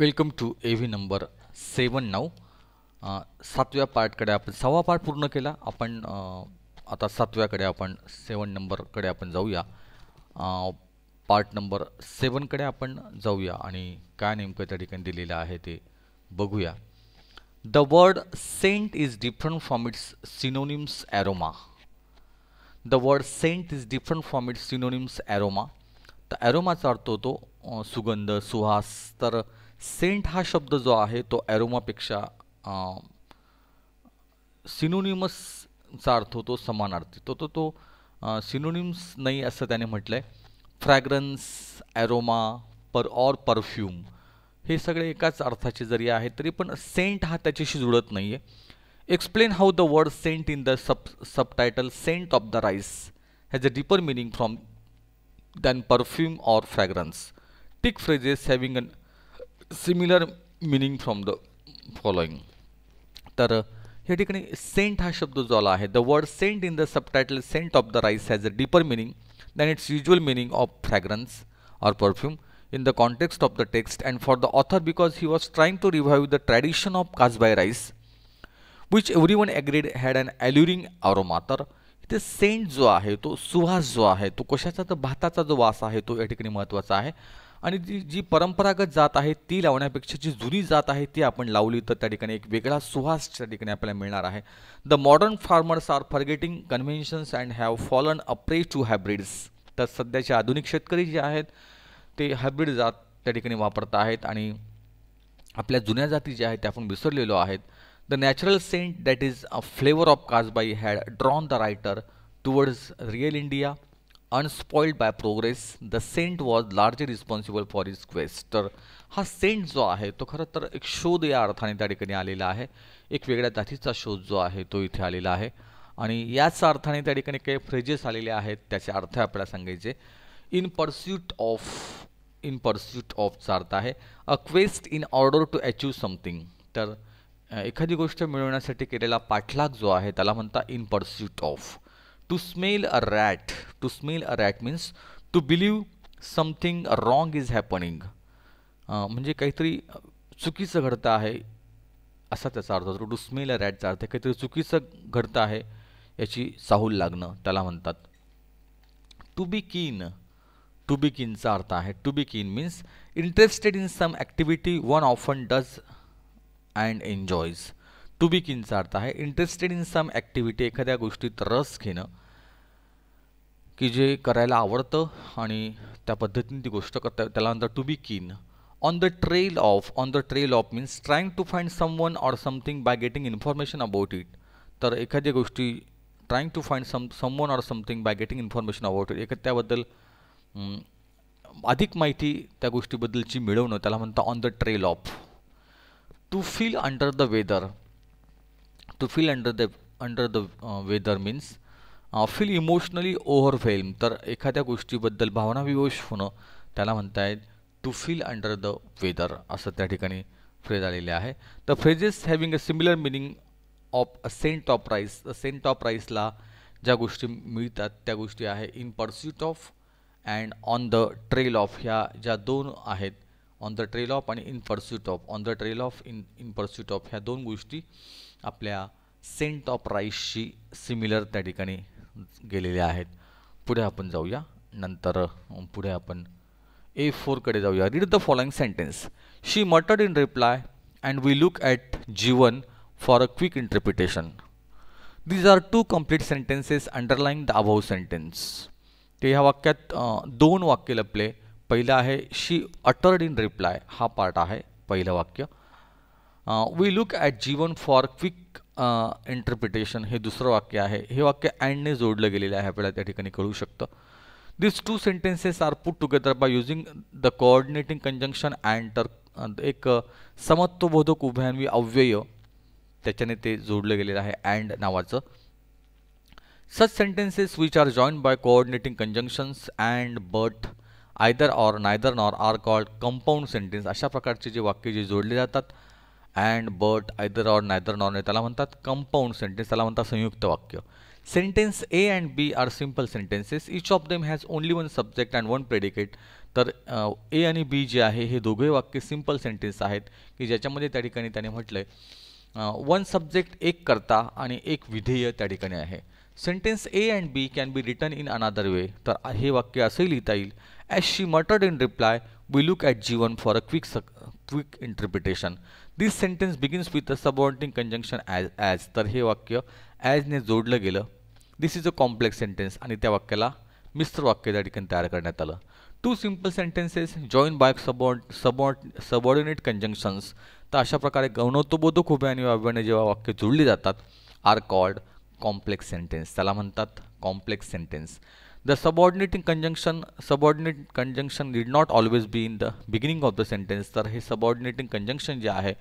Welcome to A V number seven नाव सातव्या पार्टकडे आपण सहावा पार्ट पूर्ण केला आपण आता सातव्याकडे आपण सेवन नंबरकडे आपण जाऊया पार्ट नंबर सेवनकडे आपण जाऊया आणि काय नेमकं त्या ठिकाणी दिलेलं आहे ते बघूया the word scent is different from its synonyms aroma the word scent is different from its synonyms aroma तर ॲरोमाचा अर्थ होतो सुगंध सुहास तर सेंट हा शब्द जो आहे तो ॲरोमापेक्षा सिनोनिमसचा अर्थ होतो समानार्थी तो तो तो सिनोनिम्स नाही असं त्याने म्हटलं आहे फ्रॅग्रन्स ॲरोमा पर ऑर परफ्यूम हे सगळे एकाच अर्थाचे जरी आहेत तरी पण सेंट हा त्याच्याशी जुळत नाही आहे explain how the word scent in the sub subtitle scent of the rice has a deeper meaning from than perfume or fragrance tick phrases having an similar meaning from the following तर या ठिकाणी scent हा शब्द जो आला आहे the word scent in the subtitle scent of the rice has a deeper meaning than its usual meaning of fragrance or perfume the context of the text and for the author because he was was to revive the tradition of of rice which everyone agreed had and alluring aroma मातर इथे Saint जो आहे तो सुवास जो आहे तो कशाचा तर भाताचा जो वास आहे तो या ठिकाणी महत्त्वाचा आहे आणि ती जी परंपरागत जात आहे ती लावण्यापेक्षा जी जुनी जात आहे ती आपण लावली तर त्या ठिकाणी एक वेगळा सुहास त्या ठिकाणी आपल्याला मिळणार आहे the modern farmers are forgetting conventions and have fallen a prey to hybrids तर सध्याचे आधुनिक शेतकरी जे आहेत ते हायब्रिड जात त्या ठिकाणी वापरत आहेत आणि आपल्या जुन्या जाती ज्या आहेत त्या आपण विसरलेलो आहेत the natural scent that is a flavour of Kajbai had drawn the writer towards real India unspoiled by progress the scent was largely responsible for is quest तर हा सेंट जो आहे तो खरं तर एक शोध या अर्थाने त्या ठिकाणी आलेला आहे एक वेगळ्या जातीचा शोध जो आहे तो इथे आलेला आहे आणि याच अर्थाने त्या ठिकाणी काही फ्रेजेस आलेले आहेत त्याचे अर्थ आपल्याला सांगायचे in pursuit of in pursuit ऑफचा अर्थ आहे a quest in order to achieve something तर एखादी गोष्ट मिळवण्यासाठी केलेला पाठलाग जो आहे त्याला म्हणता in pursuit of to smell a rat to smell a rat means to believe something wrong is happening म्हणजे काहीतरी चुकीचं घडतं आहे असा त्याचा अर्थ होतो टू स्मेल अ रॅटचा अर्थ काहीतरी चुकीचं घडतं आहे याची साहूल लागणं त्याला म्हणतात टू बी किन टू बी किनचा अर्थ आहे to be keen means interested in some activity one often does and enjoys to be किनचा अर्थ आहे इंटरेस्टेड इन सम ॲक्टिव्हिटी एखाद्या गोष्टीत रस घेणं की जे करायला आवडतं आणि त्या पद्धतीने ती गोष्ट करता त्याला म्हणतात to be keen on the trail of on the trail of means trying to find someone or something by getting information about it तर एखाद्या गोष्टी trying to find some someone or something by getting information about it एखाद्या त्याबद्दल अधिक माहिती त्या गोष्टीबद्दलची मिळवणं त्याला म्हणतात on the trail of to feel under the weather to feel under the under the uh, weather means feel uh, emotionally overwhelmed तर एखाद्या गोष्टीबद्दल भावनाविवश होणं त्याला म्हणता to feel under the weather असं त्या ठिकाणी फ्रेज आलेले आहे तर phrases having a similar meaning of a scent of rice a scent of राईसला ज्या गोष्टी मिळतात त्या गोष्टी आहे in pursuit of and on the trail of ह्या ज्या दोन आहेत ऑन द ट्रेल ऑफ आणि in pursuit of on the trail of in in pursuit of ह्या दोन गोष्टी आपल्या सेंट ऑफ राईसशी सिमिलर त्या ठिकाणी गेलेल्या आहेत पुढे आपण जाऊया नंतर पुढे आपण ए फोरकडे जाऊया read the following sentence she muttered in reply and we look at Jeevan for a quick interpretation these are two complete sentences underlining the above sentence ते ह्या वाक्यात दोन वाक्य लपले पहिलं आहे शी अटर्ड इन रिप्लाय हा पार्ट आहे पहिलं वाक्य we look at Jeevan for quick interpretation हे दुसरं वाक्य आहे हे वाक्य अँडने जोडलं गेलेलं आहे आपल्याला त्या ठिकाणी कळू शकतं this two sentences are put together by using the coordinating conjunction and तर एक समत्वबोधक उभयान्वी अव्यय त्याच्याने ते जोडलं गेलेलं आहे अँड नावाचं such sentences which are join by coordinating conjunctions and but either or neither nor are called compound sentence अशा प्रकारचे जे वाक्य जे जोडले जातात and but either or neither nor त्याला म्हणतात कंपाऊंड सेंटेन्स त्याला म्हणतात संयुक्त वाक्य sentence A and B are simple sentences each of them has only one subject and one predicate तर ए आणि बी जे आहे हे दोघे वाक्य सिम्पल सेंटेन्स आहेत की ज्याच्यामध्ये त्या ठिकाणी त्याने म्हटलं वन सब्जेक्ट एक करता आणि एक विधेय त्या ठिकाणी आहे sentence A and B can be written in another way तर हे वाक्य असे लिहिता येईल as she muttered in reply we look at Jeevan for a quick सक quick interpretation this sentence begins with a subordinating conjunction as as तर हे वाक्य ॲजने जोडलं गेलं this is a complex sentence आणि त्या वाक्याला मिस्त्र वाक्य त्या ठिकाणी तयार करण्यात आलं two simple sentences join by सबॉर्ड सबॉर्ड सबॉर्डिनेट कंजंक्शन्स तर अशा प्रकारे गौणवतोबोधक उभ्या आणि जेव्हा वाक्य जोडली जातात आर कॉल्ड कॉम्प्लेक्स सेंटेन्स त्याला म्हणतात complex sentence the subordinating conjunction subordinate conjunction did not always be in the beginning of the sentence तर हे सबऑर्डिनेटिंग कंजंक्शन जे आहे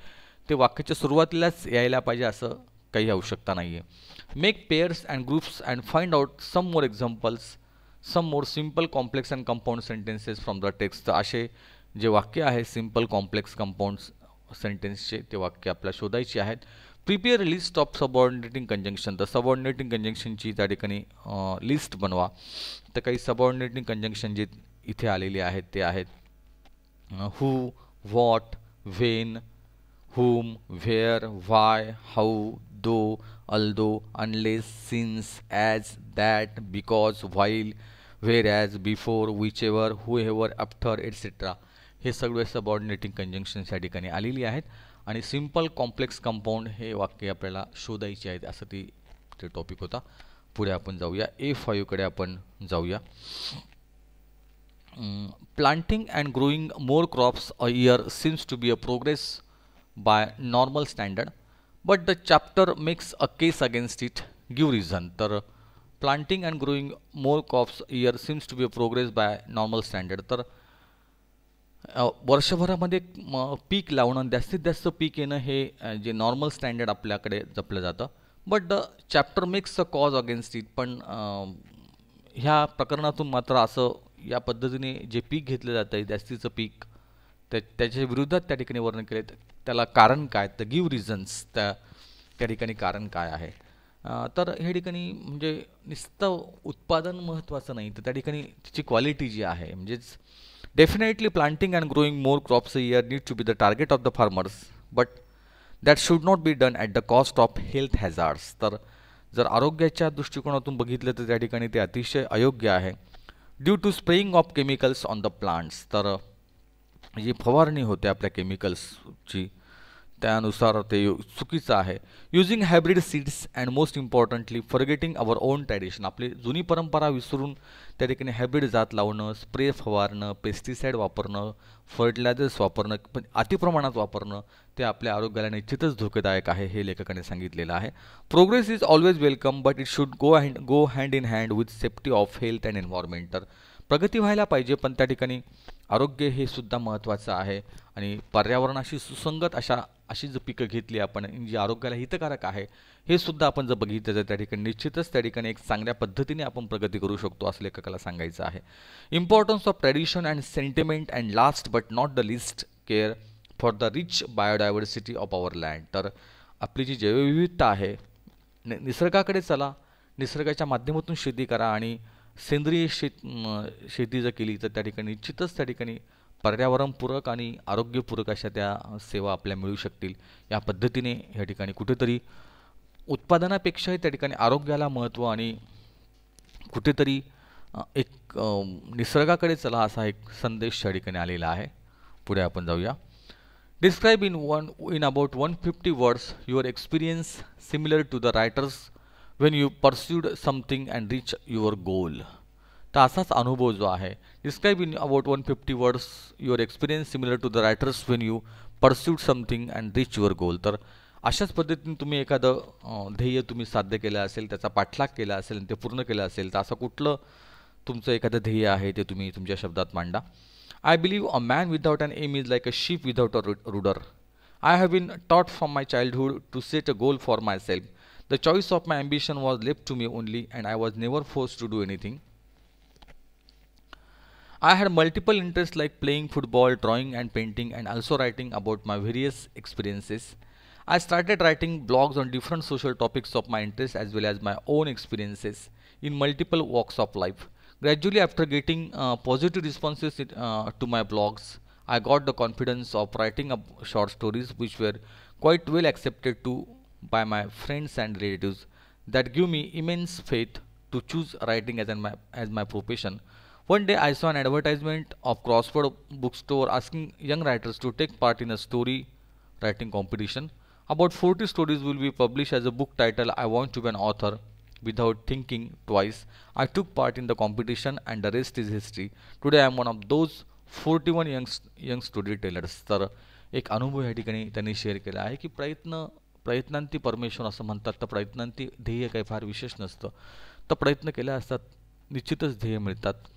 ते वाक्याच्या सुरुवातीलाच यायला पाहिजे असं काही आवश्यकता नाही आहे make pairs and groups and find out some more examples some more simple complex and compound sentences from the text असे जे वाक्य आहे सिम्पल कॉम्प्लेक्स कंपाऊंड सेंटेन्सचे ते वाक्य आपल्याला शोधायची आहेत prepare list of subordinating conjunction तर सबऑर्डिनेटिंग कंजंक्शनची त्या ठिकाणी लिस्ट बनवा तर काही सबऑर्डिनेटिंग कंजंक्शन जे इथे आलेले आहेत ते आहेत who what when whom where why how though although unless since as that because while whereas before whichever whoever after etcetera हे सगळे सबऑर्डिनेटिंग कंजंक्शन्स या ठिकाणी आलेली आहेत आणि सिंपल कॉम्प्लेक्स कंपाऊंड हे वाक्य आपल्याला शोधायचे आहेत असं ती ते टॉपिक होता पुढे आपण जाऊया ए फाईव्हकडे आपण जाऊया planting and growing more crops a year seems to be a progress by normal standard but the chapter makes a case against it give reason तर planting and growing more crops year seems to be a progress by normal standard तर वर्षभरामध्ये पीक लावणं जास्तीत जास्त पीक येणं हे जे normal standard आपल्याकडे जपलं जातं but the chapter makes a cause against it पण ह्या प्रकरणातून मात्र असं या पद्धतीने जे पीक घेतलं जातं जास्तीचं पीक त्या त्याच्या विरोधात त्या ठिकाणी वर्णन केले त्याला कारण काय तर गिव रिझन्स त्या त्या ठिकाणी कारण काय आहे तर हे ठिकाणी म्हणजे नुसतं उत्पादन महत्त्वाचं नाही तर त्या ठिकाणी त्याची क्वालिटी जी आहे म्हणजेच definitely planting and growing more crops a year need to be the target of the farmers, but that should not be done at the cost of health hazards तर जर आरोग्याच्या दृष्टिकोनातून बघितलं तर त्या ठिकाणी ते अतिशय अयोग्य आहे due to spraying of chemicals on the plants तर जी फवारणी होते आपल्या केमिकल्सची त्यानुसार ते चुकीचं आहे using hybrid seeds and most importantly forgetting our own tradition आपली जुनी परंपरा विसरून त्या ठिकाणी हायब्रिड जात लावणं स्प्रे फवारणं पेस्टिसाईड वापरणं फर्टिलायझर्स वापरणं पण अतिप्रमाणात वापरणं ते आपल्या आरोग्याला निश्चितच धोकेदायक आहे हे लेखकाने सांगितलेलं आहे progress is always welcome but it should go hand go hand in hand with safety of health and environment तर प्रगती व्हायला पाहिजे पण त्या ठिकाणी आरोग्य हे सुद्धा महत्त्वाचं आहे आणि पर्यावरणाशी सुसंगत अशा अशी जर पिकं घेतली आपण जी आरोग्याला हितकारक आहे हे सुद्धा आपण जर बघितलं तर त्या ठिकाणी निश्चितच त्या ठिकाणी एक चांगल्या पद्धतीने आपण प्रगती करू शकतो असं लेखकाला सांगायचं आहे importance of tradition and sentiment and last but not the list care for the rich biodiversity of our land तर आपली जी जैवविविधता आहे निसर्गाकडे चला निसर्गाच्या माध्यमातून शेती करा आणि सेंद्रिय शेत शेती जर केली तर त्या ठिकाणी निश्चितच त्या ठिकाणी पर्यावरणपूरक आणि आरोग्यपूरक अशा त्या सेवा आपल्या मिळू शकतील या पद्धतीने या ठिकाणी कुठेतरी उत्पादनापेक्षाही त्या ठिकाणी आरोग्याला महत्त्व आणि कुठेतरी एक निसर्गाकडे चला असा एक संदेश या ठिकाणी आलेला आहे पुढे आपण जाऊया describe in one in about one fifty words your experience similar to the writer's when you pursued something and reach your goal तर असाच अनुभव जो आहे describe in about one fifty words your experience similar to the writer's when you pursued something and reach your goal तर अशाच पद्धतीने तुम्ही एखादं ध्येय तुम्ही साध्य केलं असेल त्याचा पाठलाग केला असेल आणि ते पूर्ण केलं असेल तर असं कुठलं तुमचं एखादं ध्येय आहे ते तुम्ही तुमच्या शब्दात मांडा I believe a man without an aim is like a ship without a rudder I have been taught from my childhood to set a goal for myself the choice of my ambition was left to me only and I was never force to do anything I had multiple interests like playing football, drawing and painting and also writing about my various experiences. I started writing blogs on different social topics of my interest as well as my own experiences in multiple walks of life. Gradually after getting uh, positive responses uh, to my blogs, I got the confidence of writing up short stories which were quite well accepted to by my friends and relatives that give me immense faith to choose writing as, an, my, as my profession One day I saw an advertisement of Crossword bookstore asking young writers to take part in a story writing competition. About 40 stories will be published as a book title I want to be an author. Without thinking twice, I took part in the competition and the rest is history. Today I am one of those 41 young young storytellers. Tellers तर एक अनुभव या ठिकाणी त्यांनी share केला आहे की प्रयत्न प्रयत्नांती परमेश्वर असं म्हणतात तर प्रयत्नांती ध्येय काही फार विशेष नसतं तर प्रयत्न केले असतात निश्चितच ध्येय मिळतात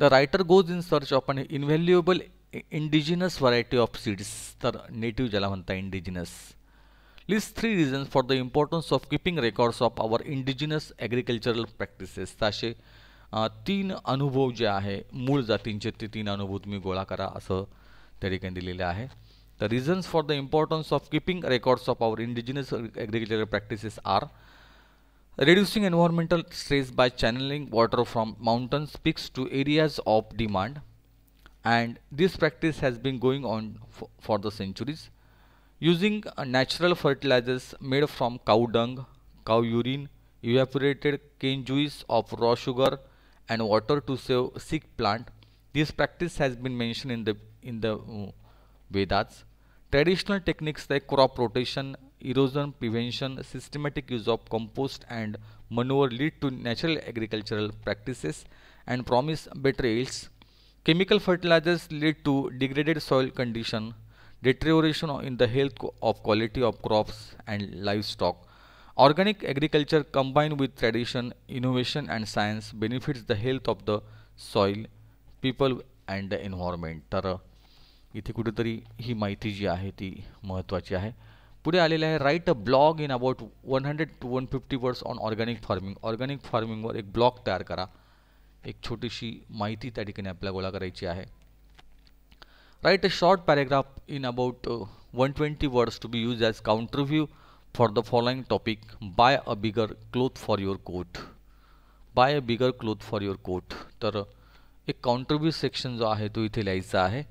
the writer goes in search of an invaluable indigenous variety of seeds तर नेटिव्ह ज्याला म्हणता indigenous list three reasons for the importance of keeping records of our indigenous agricultural practices तर असे तीन अनुभव जे आहे मूळ जातींचे ते तीन अनुभव तुम्ही गोळा करा असं त्या ठिकाणी दिलेलं आहे the reasons for the importance of keeping records of our indigenous agricultural practices are Reducing environmental stress by channeling water from mountains peaks to areas of demand and this practice has been going on for the centuries. Using uh, natural fertilizers made from cow dung, cow urine, evaporated cane juice of raw sugar and water to save sick plant. This practice has been mentioned in the in the uh, Vedas. Traditional techniques like crop rotation erosion prevention, systematic use of compost and manure lead to natural agricultural practices and promise better yields. Chemical fertilizers lead to degraded soil condition, deterioration in the health of quality of crops and livestock. Organic agriculture combined with tradition, innovation and science benefits the health of the soil, people and the environment. इथे कुठेतरी ही माहिती जी आहे ती महत्त्वाची आहे पुढे आलेले आहे write a blog in about one hundred to one fifty words on organic farming organic फार्मिंगवर एक ब्लॉग तयार करा एक छोटीशी माहिती त्या ठिकाणी आपल्या गोळा करायची आहे write a short paragraph in about one twenty words to be use as counterview for the following topic buy a bigger cloth for your coat buy a bigger cloth for your coat तर एक काउंटरव्ह्यू section जो आहे तो इथे लिहायचा आहे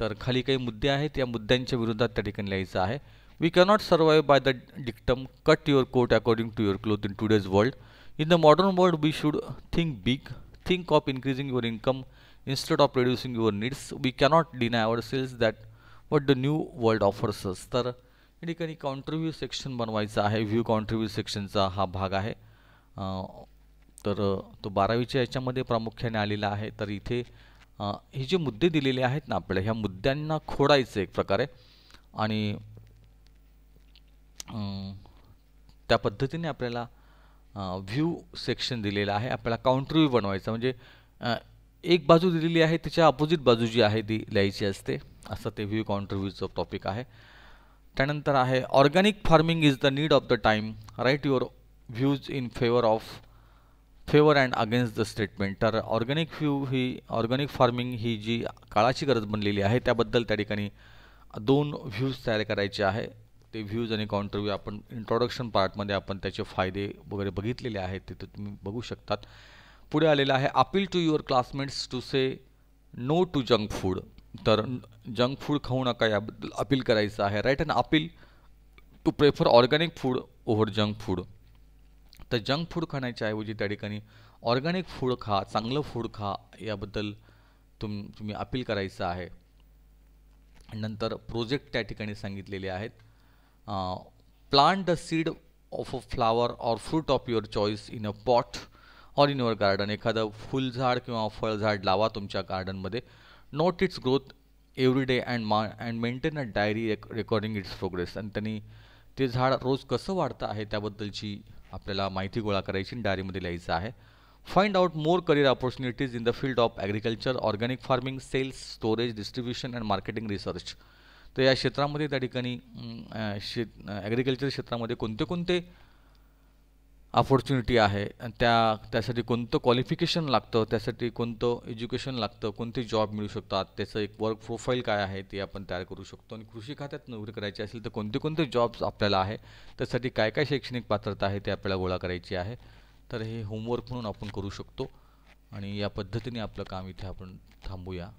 तर खाली काही मुद्दे आहेत या मुद्द्यांच्या विरोधात त्या ठिकाणी लिहायचं आहे we We cannot survive by the dictum cut your coat according to your cloth in today's in the modern world world, we think big think of of your your income of of your your we cannot cannot deny sales that what the new world offers तर या ठिकाणी कॉन्ट्रीव्ह्यू section बनवायचं आहे view कॉन्ट्रीव्ह्यू सेक्शनचा हा भाग आहे तर तो बारावीच्या याच्यामध्ये प्रामुख्याने आलेला आहे तर इथे हे जे मुद्दे दिलेले आहेत ना आपल्या ह्या मुद्द्यांना खोडायचं एक प्रकारे आणि त्या पद्धतीने आपल्याला व्ह्यू सेक्शन दिलेलं आहे आपल्याला काउंटर व्ह्यू बनवायचा म्हणजे एक बाजू दिलेली आहे त्याच्या अपोजिट बाजू जी आहे ती लिहायची असते असं ते व्ह्यू काउंटर व्ह्यूचं टॉपिक आहे त्यानंतर आहे organic farming is the need of the time write your views in favour of favour and against the statement तर ऑर्गॅनिक व्ह्यू ही ऑर्गॅनिक फार्मिंग ही जी काळाची गरज बनलेली आहे त्याबद्दल त्या ठिकाणी दोन व्ह्यूज तयार करायचे आहे ते व्ह्यूज आणि काउंटर आपण इंट्रोडक्शन पार्टमध्ये आपण त्याचे फायदे वगैरे बघितलेले आहेत ते तुम्ही बघू शकतात पुढे आलेलं आहे appeal to your classmates to say no to junk food तर जंक फूड खाऊ नका याबद्दल अपील करायचं आहे write and appeal to prefer organic food over junk food तर जंक फूड खाण्याच्या ऐवजी त्या ठिकाणी ऑर्गॅनिक फूड खा चांगलं फूड खा याबद्दल तुम तुम्ही अपील करायचं आहे नंतर प्रोजेक्ट त्या ठिकाणी सांगितलेले आहेत plant uh, plant the seed of a flower or fruit of your choice in a pot or in your garden एखादं फुलझाड किंवा फळझाड लावा तुमच्या गार्डनमध्ये note its growth every day and मा and maintain a diary recording its progress आणि त्यांनी ते झाड रोज कसं वाढतं आहे त्याबद्दलची आपल्याला माहिती गोळा करायची डायरीमध्ये लिहायचं आहे find out more career opportunities in the field of agriculture organic farming sales storage distribution and marketing research तर या क्षेत्रामध्ये त्या ठिकाणी शेत ॲग्रिकल्चर क्षेत्रामध्ये कोणते कोणते अपॉर्च्युनिटी आहे त्या त्यासाठी कोणतं क्वालिफिकेशन लागतं त्यासाठी कोणतं एज्युकेशन लागतं कोणते जॉब मिळू शकतात त्याचं एक वर्क प्रोफाईल काय आहे ते आपण तयार करू शकतो आणि कृषी खात्यात नोकरी करायची असेल तर कोणते कोणते जॉब्स आपल्याला आहे त्यासाठी काय काय शैक्षणिक पात्रता आहे ते आपल्याला गोळा करायची आहे तर हे होमवर्क म्हणून आपण करू शकतो आणि या पद्धतीने आपलं काम इथे आपण थांबूया